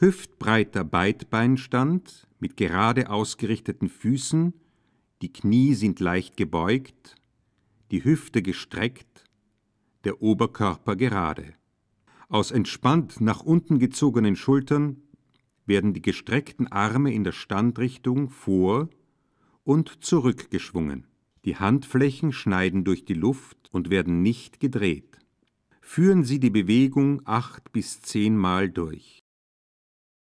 hüftbreiter Beidbeinstand mit gerade ausgerichteten Füßen, die Knie sind leicht gebeugt, die Hüfte gestreckt, der Oberkörper gerade. Aus entspannt nach unten gezogenen Schultern werden die gestreckten Arme in der Standrichtung vor und zurückgeschwungen. Die Handflächen schneiden durch die Luft und werden nicht gedreht. Führen Sie die Bewegung acht bis zehnmal durch.